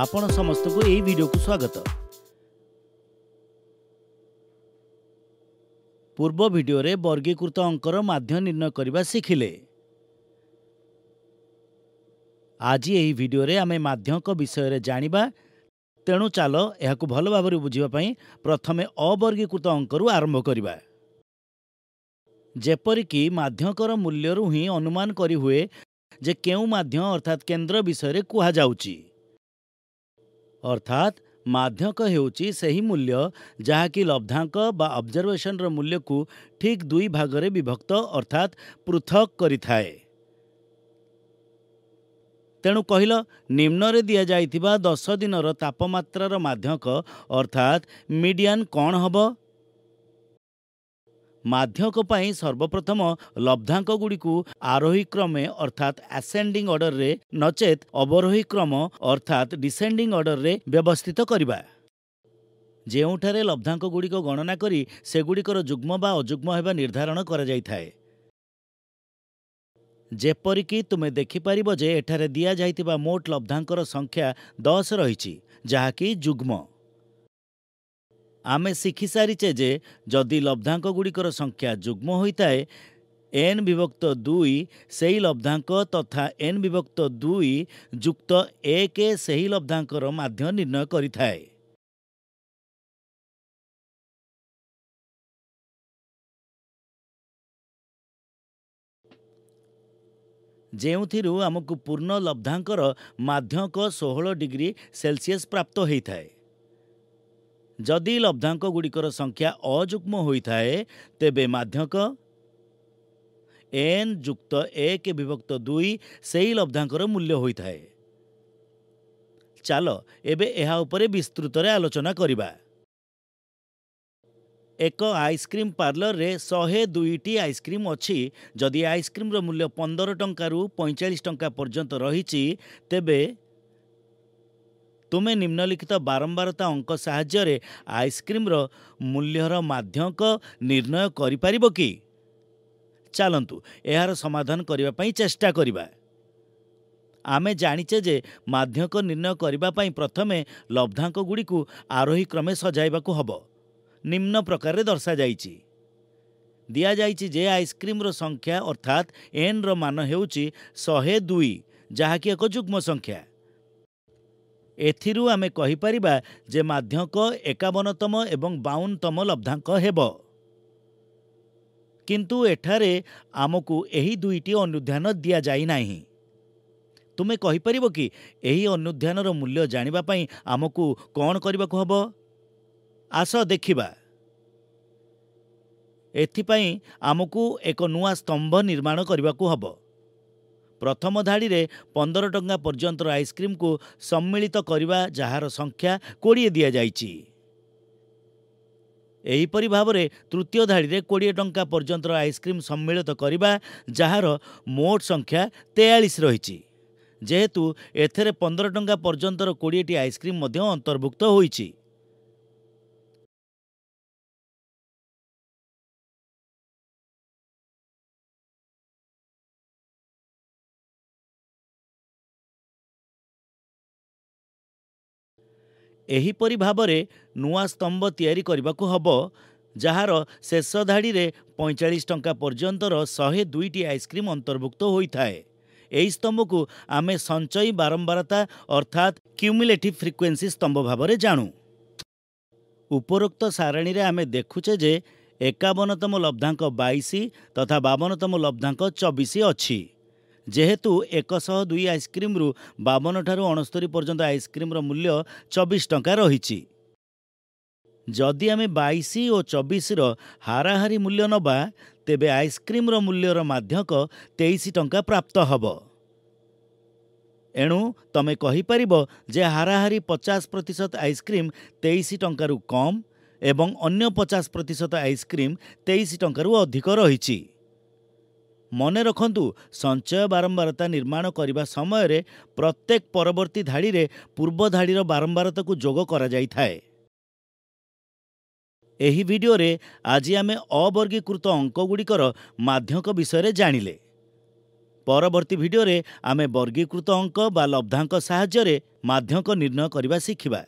ଆପଣ ସମସ୍ତଙ୍କୁ ଏହି ଭିଡ଼ିଓକୁ ସ୍ୱାଗତ ପୂର୍ବ ଭିଡ଼ିଓରେ ବର୍ଗୀକୃତ ଅଙ୍କର ମାଧ୍ୟ ନିର୍ଣ୍ଣୟ କରିବା ଶିଖିଲେ ଆଜି ଏହି ଭିଡ଼ିଓରେ ଆମେ ମାଧ୍ୟଙ୍କ ବିଷୟରେ ଜାଣିବା ତେଣୁ ଚାଲ ଏହାକୁ ଭଲ ଭାବରେ ବୁଝିବା ପାଇଁ ପ୍ରଥମେ ଅବର୍ଗୀକୃତ ଅଙ୍କରୁ ଆରମ୍ଭ କରିବା ଯେପରିକି ମାଧ୍ୟଙ୍କର ମୂଲ୍ୟରୁ ହିଁ ଅନୁମାନ କରିହୁଏ ଯେ କେଉଁ ମାଧ୍ୟ ଅର୍ଥାତ୍ କେନ୍ଦ୍ର ବିଷୟରେ କୁହାଯାଉଛି ଅର୍ଥାତ୍ ମାଧ୍ୟକ ହେଉଛି ସେହି ମୂଲ୍ୟ ଯାହାକି ଲବ୍ଧାଙ୍କ ବା ଅବଜରଭେସନର ମୂଲ୍ୟକୁ ଠିକ୍ ଦୁଇ ଭାଗରେ ବିଭକ୍ତ ଅର୍ଥାତ୍ ପୃଥକ୍ କରିଥାଏ ତେଣୁ କହିଲ ନିମ୍ନରେ ଦିଆଯାଇଥିବା ଦଶ ଦିନର ତାପମାତ୍ରାର ମାଧ୍ୟକ ଅର୍ଥାତ୍ ମିଡ଼ିଆନ୍ କ'ଣ ହେବ ମାଧ୍ୟକ ପାଇଁ ସର୍ବପ୍ରଥମ ଲବ୍ଧାଙ୍କଗୁଡ଼ିକୁ ଆରୋହୀ କ୍ରମେ ଅର୍ଥାତ୍ ଆସେଣ୍ଡିଂ ଅର୍ଡ଼ରରେ ନଚେତ୍ ଅବରୋହୀ କ୍ରମ ଅର୍ଥାତ୍ ଡିସେଣ୍ଡିଂ ଅର୍ଡ଼ରରେ ବ୍ୟବସ୍ଥିତ କରିବା ଯେଉଁଠାରେ ଲବ୍ଧାଙ୍କଗୁଡ଼ିକ ଗଣନା କରି ସେଗୁଡ଼ିକର ଯୁଗ୍ମ ବା ଅଯୁଗ୍ମ ହେବା ନିର୍ଦ୍ଧାରଣ କରାଯାଇଥାଏ ଯେପରିକି ତୁମେ ଦେଖିପାରିବ ଯେ ଏଠାରେ ଦିଆଯାଇଥିବା ମୋଟ ଲବ୍ଧାଙ୍କର ସଂଖ୍ୟା ଦଶ ରହିଛି ଯାହାକି ଯୁଗ୍ମ ଆମେ ଶିଖିସାରିଛେ ଯେ ଯଦି ଲବ୍ଧାଙ୍କଗୁଡ଼ିକର ସଂଖ୍ୟା ଯୁଗ୍ମ ହୋଇଥାଏ ଏନ୍ ବିଭକ୍ତ ଦୁଇ ସେହି ଲବ୍ଧାଙ୍କ ତଥା ଏନ୍ ବିଭକ୍ତ ଦୁଇ ଯୁକ୍ତ ଏକ ସେହି ଲବ୍ଧାଙ୍କର ମାଧ୍ୟ ନିର୍ଣ୍ଣୟ କରିଥାଏ ଯେଉଁଥିରୁ ଆମକୁ ପୂର୍ଣ୍ଣ ଲବ୍ଧାଙ୍କର ମାଧ୍ୟକ ଷୋହଳ ଡିଗ୍ରୀ ସେଲସିୟସ୍ ପ୍ରାପ୍ତ ହୋଇଥାଏ ଯଦି ଲବ୍ଧାଙ୍କ ଗୁଡ଼ିକର ସଂଖ୍ୟା ଅଯୁଗ୍ମ ହୋଇଥାଏ ତେବେ ମାଧ୍ୟକ ଏନ୍ ଯୁକ୍ତ ଏକ ବିଭକ୍ତ ଦୁଇ ସେହି ଲବ୍ଧାଙ୍କର ମୂଲ୍ୟ ହୋଇଥାଏ ଚାଲ ଏବେ ଏହା ଉପରେ ବିସ୍ତୃତରେ ଆଲୋଚନା କରିବା ଏକ ଆଇସ୍କ୍ରିମ୍ ପାର୍ଲରରେ ଶହେ ଦୁଇଟି ଆଇସ୍କ୍ରିମ୍ ଅଛି ଯଦି ଆଇସ୍କ୍ରିମ୍ର ମୂଲ୍ୟ ପନ୍ଦର ଟଙ୍କାରୁ ପଇଁଚାଳିଶ ଟଙ୍କା ପର୍ଯ୍ୟନ୍ତ ରହିଛି ତେବେ ତୁମେ ନିମ୍ନଲିଖିତ ବାରମ୍ବାରତା ଅଙ୍କ ସାହାଯ୍ୟରେ ଆଇସ୍କ୍ରିମ୍ର ମୂଲ୍ୟର ମାଧ୍ୟଙ୍କ ନିର୍ଣ୍ଣୟ କରିପାରିବ କି ଚାଲନ୍ତୁ ଏହାର ସମାଧାନ କରିବା ପାଇଁ ଚେଷ୍ଟା କରିବା ଆମେ ଜାଣିଛେ ଯେ ମାଧ୍ୟଙ୍କ ନିର୍ଣ୍ଣୟ କରିବା ପାଇଁ ପ୍ରଥମେ ଲବ୍ଧାଙ୍କଗୁଡ଼ିକୁ ଆରୋହୀ କ୍ରମେ ସଜାଇବାକୁ ହେବ ନିମ୍ନ ପ୍ରକାରରେ ଦର୍ଶାଯାଇଛି ଦିଆଯାଇଛି ଯେ ଆଇସ୍କ୍ରିମ୍ର ସଂଖ୍ୟା ଅର୍ଥାତ୍ ଏନ୍ର ମାନ ହେଉଛି ଶହେ ଦୁଇ ଯାହାକି ଏକ ଯୁଗ୍ମ ସଂଖ୍ୟା ଏଥିରୁ ଆମେ କହିପାରିବା ଯେ ମାଧ୍ୟକ ଏକାବନତମ ଏବଂ ବାଉନତମ ଲବ୍ଧାଙ୍କ ହେବ କିନ୍ତୁ ଏଠାରେ ଆମକୁ ଏହି ଦୁଇଟି ଅନୁଧ୍ୟାନ ଦିଆଯାଇ ନାହିଁ ତୁମେ କହିପାରିବ କି ଏହି ଅନୁଧ୍ୟାନର ମୂଲ୍ୟ ଜାଣିବା ପାଇଁ ଆମକୁ କ'ଣ କରିବାକୁ ହେବ ଆସ ଦେଖିବା ଏଥିପାଇଁ ଆମକୁ ଏକ ନୂଆ ସ୍ତମ୍ଭ ନିର୍ମାଣ କରିବାକୁ ହେବ ପ୍ରଥମ ଧାଡ଼ିରେ ପନ୍ଦର ଟଙ୍କା ପର୍ଯ୍ୟନ୍ତର ଆଇସ୍କ୍ରିମ୍କୁ ସମ୍ମିଳିତ କରିବା ଯାହାର ସଂଖ୍ୟା କୋଡ଼ିଏ ଦିଆଯାଇଛି ଏହିପରି ଭାବରେ ତୃତୀୟ ଧାଡ଼ିରେ କୋଡ଼ିଏ ଟଙ୍କା ପର୍ଯ୍ୟନ୍ତର ଆଇସ୍କ୍ରିମ୍ ସମ୍ମିଳିତ କରିବା ଯାହାର ମୋଟ ସଂଖ୍ୟା ତେୟାଳିଶ ରହିଛି ଯେହେତୁ ଏଥିରେ ପନ୍ଦର ଟଙ୍କା ପର୍ଯ୍ୟନ୍ତର କୋଡ଼ିଏଟି ଆଇସ୍କ୍ରିମ୍ ମଧ୍ୟ ଅନ୍ତର୍ଭୁକ୍ତ ହୋଇଛି ଏହିପରି ଭାବରେ ନୂଆ ସ୍ତମ୍ଭ ତିଆରି କରିବାକୁ ହେବ ଯାହାର ଶେଷ ଧାଡ଼ିରେ ପଇଁଚାଳିଶ ଟଙ୍କା ପର୍ଯ୍ୟନ୍ତର ଶହେ ଦୁଇଟି ଆଇସ୍କ୍ରିମ୍ ଅନ୍ତର୍ଭୁକ୍ତ ହୋଇଥାଏ ଏହି ସ୍ତମ୍ଭକୁ ଆମେ ସଞ୍ଚୟୀ ବାରମ୍ବାରତା ଅର୍ଥାତ୍ କ୍ୟୁମୁଲେଟିଭ୍ ଫ୍ରିକ୍ୱେନ୍ସି ସ୍ତମ୍ଭ ଭାବରେ ଜାଣୁ ଉପରୋକ୍ତ ସାରଣୀରେ ଆମେ ଦେଖୁଛେ ଯେ ଏକାବନତମ ଲବ୍ଧାଙ୍କ ବାଇଶ ତଥା ବାବନତମ ଲବ୍ଧାଙ୍କ ଚବିଶ ଅଛି ଯେହେତୁ ଏକଶହ ଦୁଇ ଆଇସ୍କ୍ରିମ୍ରୁ ବାବନ ଠାରୁ ଅଣସ୍ତରୀ ପର୍ଯ୍ୟନ୍ତ ଆଇସ୍କ୍ରିମ୍ର ମୂଲ୍ୟ ଚବିଶ ଟଙ୍କା ରହିଛି ଯଦି ଆମେ ବାଇଶ ଓ ଚବିଶର ହାରାହାରି ମୂଲ୍ୟ ନେବା ତେବେ ଆଇସ୍କ୍ରିମ୍ର ମୂଲ୍ୟର ମାଧ୍ୟକ ତେଇଶ ଟଙ୍କା ପ୍ରାପ୍ତ ହେବ ଏଣୁ ତମେ କହିପାରିବ ଯେ ହାରାହାରି ପଚାଶ ପ୍ରତିଶତ ଆଇସ୍କ୍ରିମ୍ ତେଇଶ ଟଙ୍କାରୁ କମ୍ ଏବଂ ଅନ୍ୟ ପଚାଶ ପ୍ରତିଶତ ଆଇସ୍କ୍ରିମ୍ ତେଇଶ ଟଙ୍କାରୁ ଅଧିକ ରହିଛି ମନେ ରଖନ୍ତୁ ସଞ୍ଚୟ ବାରମ୍ବାରତା ନିର୍ମାଣ କରିବା ସମୟରେ ପ୍ରତ୍ୟେକ ପରବର୍ତ୍ତୀ ଧାଡ଼ିରେ ପୂର୍ବ ଧାଡ଼ିର ବାରମ୍ବାରତାକୁ ଯୋଗ କରାଯାଇଥାଏ ଏହି ଭିଡ଼ିଓରେ ଆଜି ଆମେ ଅବର୍ଗୀକୃତ ଅଙ୍କଗୁଡ଼ିକର ମାଧ୍ୟକ ବିଷୟରେ ଜାଣିଲେ ପରବର୍ତ୍ତୀ ଭିଡ଼ିଓରେ ଆମେ ବର୍ଗୀକୃତ ଅଙ୍କ ବା ଲବ୍ଧାଙ୍କ ସାହାଯ୍ୟରେ ମାଧ୍ୟକ ନିର୍ଣ୍ଣୟ କରିବା ଶିଖିବା